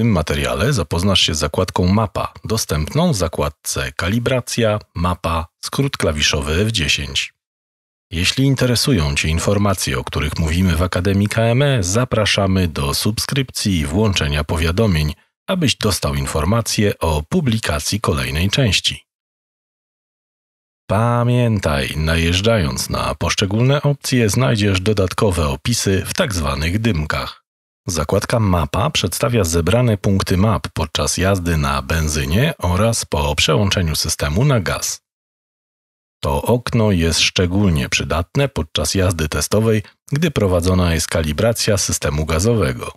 tym materiale zapoznasz się z zakładką Mapa, dostępną w zakładce Kalibracja, Mapa, skrót klawiszowy F10. Jeśli interesują Cię informacje, o których mówimy w Akademii KME, zapraszamy do subskrypcji i włączenia powiadomień, abyś dostał informacje o publikacji kolejnej części. Pamiętaj, najeżdżając na poszczególne opcje znajdziesz dodatkowe opisy w tzw. Tak dymkach. Zakładka Mapa przedstawia zebrane punkty map podczas jazdy na benzynie oraz po przełączeniu systemu na gaz. To okno jest szczególnie przydatne podczas jazdy testowej, gdy prowadzona jest kalibracja systemu gazowego.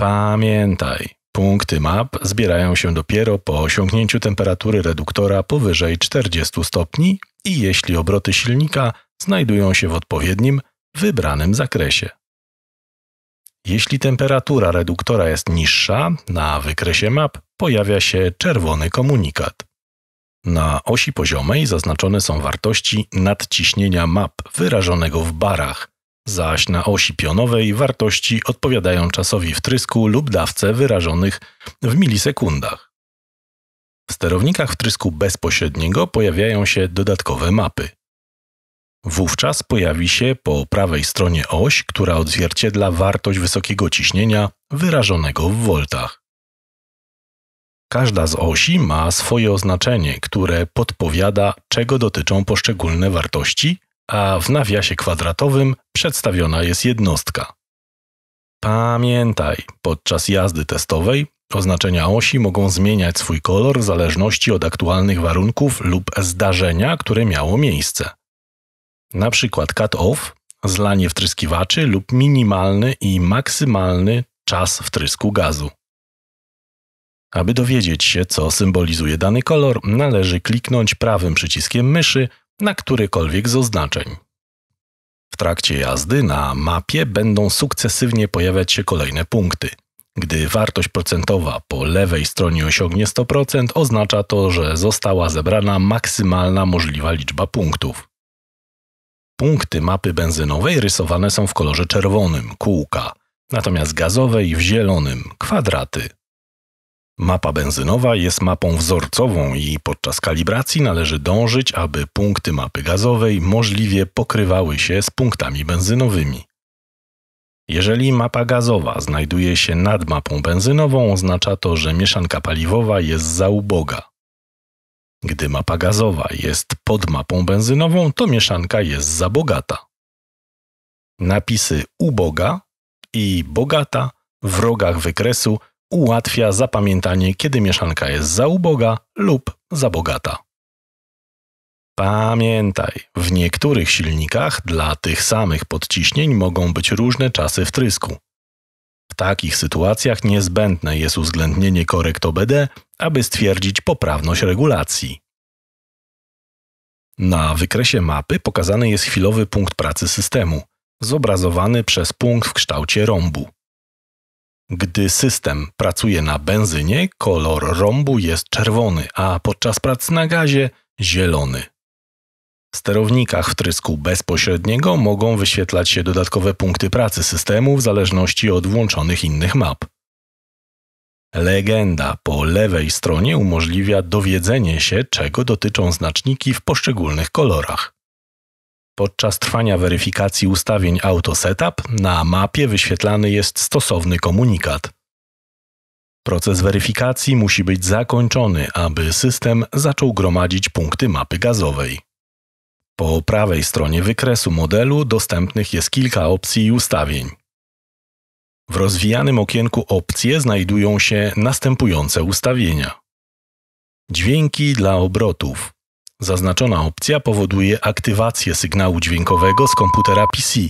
Pamiętaj, punkty map zbierają się dopiero po osiągnięciu temperatury reduktora powyżej 40 stopni i jeśli obroty silnika znajdują się w odpowiednim, wybranym zakresie. Jeśli temperatura reduktora jest niższa, na wykresie map pojawia się czerwony komunikat. Na osi poziomej zaznaczone są wartości nadciśnienia map wyrażonego w barach, zaś na osi pionowej wartości odpowiadają czasowi wtrysku lub dawce wyrażonych w milisekundach. W sterownikach wtrysku bezpośredniego pojawiają się dodatkowe mapy. Wówczas pojawi się po prawej stronie oś, która odzwierciedla wartość wysokiego ciśnienia wyrażonego w voltach. Każda z osi ma swoje oznaczenie, które podpowiada, czego dotyczą poszczególne wartości, a w nawiasie kwadratowym przedstawiona jest jednostka. Pamiętaj, podczas jazdy testowej oznaczenia osi mogą zmieniać swój kolor w zależności od aktualnych warunków lub zdarzenia, które miało miejsce na przykład cut-off, zlanie wtryskiwaczy lub minimalny i maksymalny czas wtrysku gazu. Aby dowiedzieć się, co symbolizuje dany kolor, należy kliknąć prawym przyciskiem myszy na którykolwiek z oznaczeń. W trakcie jazdy na mapie będą sukcesywnie pojawiać się kolejne punkty. Gdy wartość procentowa po lewej stronie osiągnie 100%, oznacza to, że została zebrana maksymalna możliwa liczba punktów. Punkty mapy benzynowej rysowane są w kolorze czerwonym, kółka, natomiast gazowej w zielonym, kwadraty. Mapa benzynowa jest mapą wzorcową i podczas kalibracji należy dążyć, aby punkty mapy gazowej możliwie pokrywały się z punktami benzynowymi. Jeżeli mapa gazowa znajduje się nad mapą benzynową, oznacza to, że mieszanka paliwowa jest za uboga. Gdy mapa gazowa jest pod mapą benzynową, to mieszanka jest za bogata. Napisy uboga i bogata w rogach wykresu ułatwia zapamiętanie, kiedy mieszanka jest za uboga lub za bogata. Pamiętaj, w niektórych silnikach dla tych samych podciśnień mogą być różne czasy wtrysku. W takich sytuacjach niezbędne jest uwzględnienie korekt OBD, aby stwierdzić poprawność regulacji. Na wykresie mapy pokazany jest chwilowy punkt pracy systemu, zobrazowany przez punkt w kształcie rąbu. Gdy system pracuje na benzynie, kolor rąbu jest czerwony, a podczas pracy na gazie zielony sterownikach wtrysku bezpośredniego mogą wyświetlać się dodatkowe punkty pracy systemu w zależności od włączonych innych map. Legenda po lewej stronie umożliwia dowiedzenie się, czego dotyczą znaczniki w poszczególnych kolorach. Podczas trwania weryfikacji ustawień Auto Setup na mapie wyświetlany jest stosowny komunikat. Proces weryfikacji musi być zakończony, aby system zaczął gromadzić punkty mapy gazowej. Po prawej stronie wykresu modelu dostępnych jest kilka opcji i ustawień. W rozwijanym okienku opcje znajdują się następujące ustawienia. Dźwięki dla obrotów. Zaznaczona opcja powoduje aktywację sygnału dźwiękowego z komputera PC,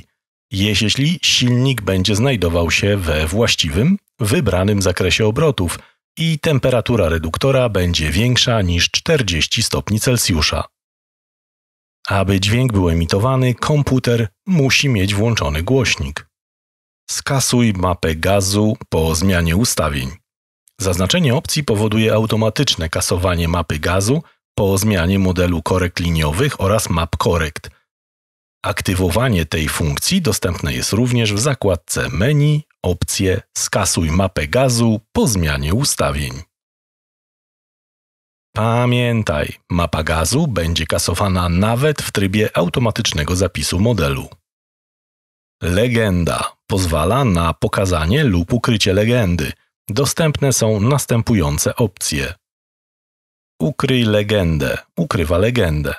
jeśli silnik będzie znajdował się we właściwym, wybranym zakresie obrotów i temperatura reduktora będzie większa niż 40 stopni Celsjusza. Aby dźwięk był emitowany, komputer musi mieć włączony głośnik. Skasuj mapę gazu po zmianie ustawień. Zaznaczenie opcji powoduje automatyczne kasowanie mapy gazu po zmianie modelu korekt liniowych oraz map korekt. Aktywowanie tej funkcji dostępne jest również w zakładce menu opcje Skasuj mapę gazu po zmianie ustawień. Pamiętaj, mapa gazu będzie kasowana nawet w trybie automatycznego zapisu modelu. Legenda pozwala na pokazanie lub ukrycie legendy. Dostępne są następujące opcje. Ukryj legendę. Ukrywa legendę.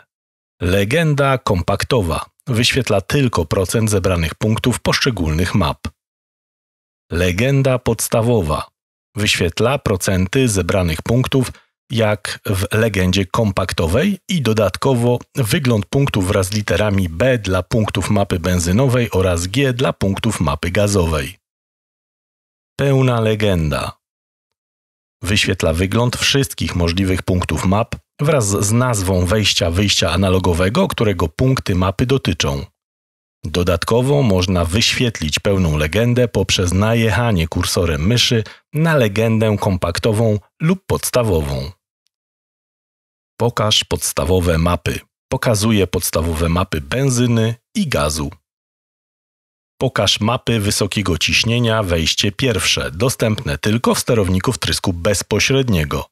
Legenda kompaktowa. Wyświetla tylko procent zebranych punktów poszczególnych map. Legenda podstawowa. Wyświetla procenty zebranych punktów jak w legendzie kompaktowej i dodatkowo wygląd punktów wraz z literami B dla punktów mapy benzynowej oraz G dla punktów mapy gazowej. Pełna legenda wyświetla wygląd wszystkich możliwych punktów map wraz z nazwą wejścia-wyjścia analogowego, którego punkty mapy dotyczą. Dodatkowo można wyświetlić pełną legendę poprzez najechanie kursorem myszy na legendę kompaktową lub podstawową. Pokaż podstawowe mapy. Pokazuje podstawowe mapy benzyny i gazu. Pokaż mapy wysokiego ciśnienia wejście pierwsze, dostępne tylko w sterowniku wtrysku bezpośredniego.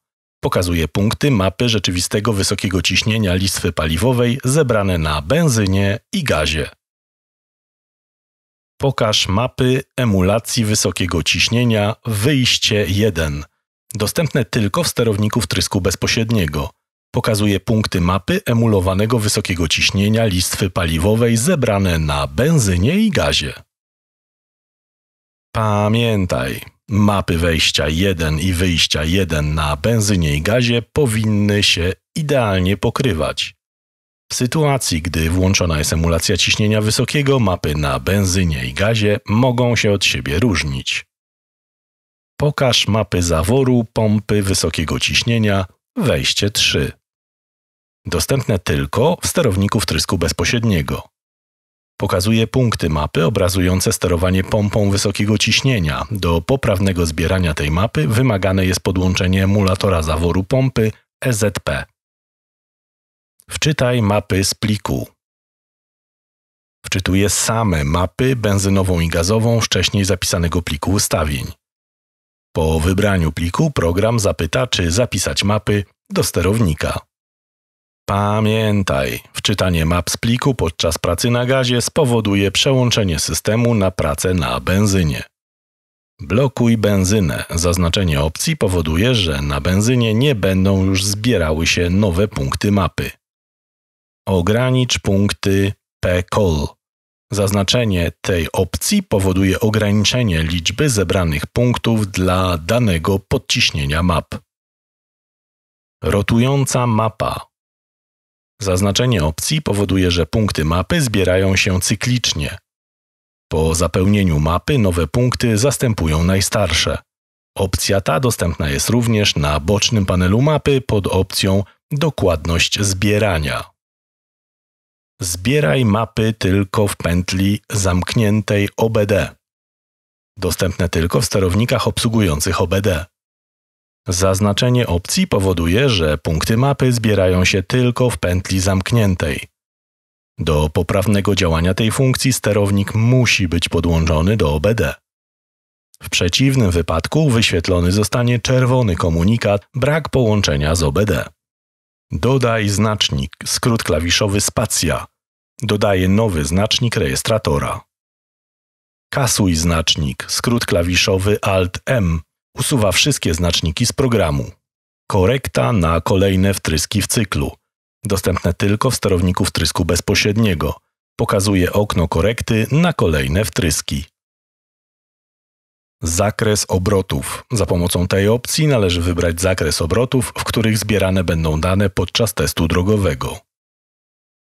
Pokazuje punkty mapy rzeczywistego wysokiego ciśnienia listwy paliwowej zebrane na benzynie i gazie. Pokaż mapy emulacji wysokiego ciśnienia wyjście 1. Dostępne tylko w sterowniku wtrysku bezpośredniego. Pokazuje punkty mapy emulowanego wysokiego ciśnienia listwy paliwowej zebrane na benzynie i gazie. Pamiętaj, mapy wejścia 1 i wyjścia 1 na benzynie i gazie powinny się idealnie pokrywać. W sytuacji, gdy włączona jest emulacja ciśnienia wysokiego, mapy na benzynie i gazie mogą się od siebie różnić. Pokaż mapy zaworu pompy wysokiego ciśnienia, wejście 3. Dostępne tylko w sterowniku wtrysku bezpośredniego. Pokazuje punkty mapy obrazujące sterowanie pompą wysokiego ciśnienia. Do poprawnego zbierania tej mapy wymagane jest podłączenie emulatora zaworu pompy EZP. Wczytaj mapy z pliku. Wczytuje same mapy benzynową i gazową wcześniej zapisanego pliku ustawień. Po wybraniu pliku program zapyta, czy zapisać mapy do sterownika. Pamiętaj, wczytanie map z pliku podczas pracy na gazie spowoduje przełączenie systemu na pracę na benzynie. Blokuj benzynę. Zaznaczenie opcji powoduje, że na benzynie nie będą już zbierały się nowe punkty mapy. Ogranicz punkty pcol. Zaznaczenie tej opcji powoduje ograniczenie liczby zebranych punktów dla danego podciśnienia map. Rotująca mapa. Zaznaczenie opcji powoduje, że punkty mapy zbierają się cyklicznie. Po zapełnieniu mapy nowe punkty zastępują najstarsze. Opcja ta dostępna jest również na bocznym panelu mapy pod opcją Dokładność zbierania. Zbieraj mapy tylko w pętli zamkniętej OBD. Dostępne tylko w sterownikach obsługujących OBD. Zaznaczenie opcji powoduje, że punkty mapy zbierają się tylko w pętli zamkniętej. Do poprawnego działania tej funkcji sterownik musi być podłączony do OBD. W przeciwnym wypadku wyświetlony zostanie czerwony komunikat brak połączenia z OBD. Dodaj znacznik, skrót klawiszowy spacja dodaję nowy znacznik rejestratora. Kasuj znacznik, skrót klawiszowy Alt-M, usuwa wszystkie znaczniki z programu. Korekta na kolejne wtryski w cyklu, dostępne tylko w sterowniku wtrysku bezpośredniego. Pokazuje okno korekty na kolejne wtryski. Zakres obrotów. Za pomocą tej opcji należy wybrać zakres obrotów, w których zbierane będą dane podczas testu drogowego.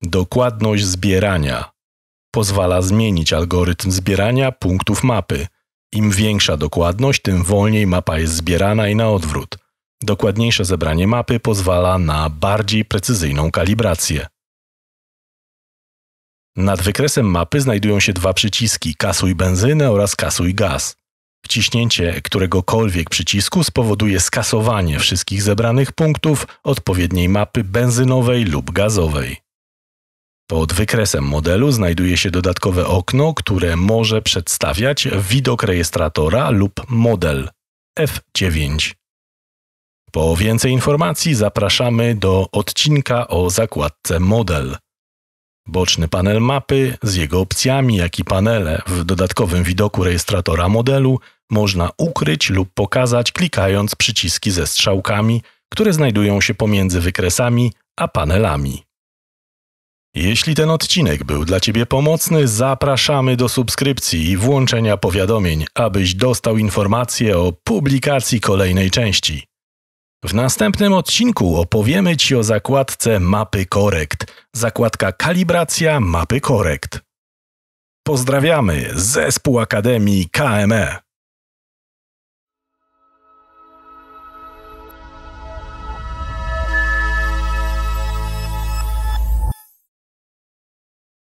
Dokładność zbierania pozwala zmienić algorytm zbierania punktów mapy. Im większa dokładność, tym wolniej mapa jest zbierana i na odwrót. Dokładniejsze zebranie mapy pozwala na bardziej precyzyjną kalibrację. Nad wykresem mapy znajdują się dwa przyciski: kasuj benzynę oraz kasuj gaz. Wciśnięcie któregokolwiek przycisku spowoduje skasowanie wszystkich zebranych punktów odpowiedniej mapy benzynowej lub gazowej. Pod wykresem modelu znajduje się dodatkowe okno, które może przedstawiać widok rejestratora lub model F9. Po więcej informacji zapraszamy do odcinka o zakładce Model. Boczny panel mapy z jego opcjami, jak i panele w dodatkowym widoku rejestratora modelu można ukryć lub pokazać klikając przyciski ze strzałkami, które znajdują się pomiędzy wykresami a panelami. Jeśli ten odcinek był dla Ciebie pomocny, zapraszamy do subskrypcji i włączenia powiadomień, abyś dostał informacje o publikacji kolejnej części. W następnym odcinku opowiemy Ci o zakładce Mapy Korekt. Zakładka Kalibracja Mapy Korekt. Pozdrawiamy zespół Akademii KME.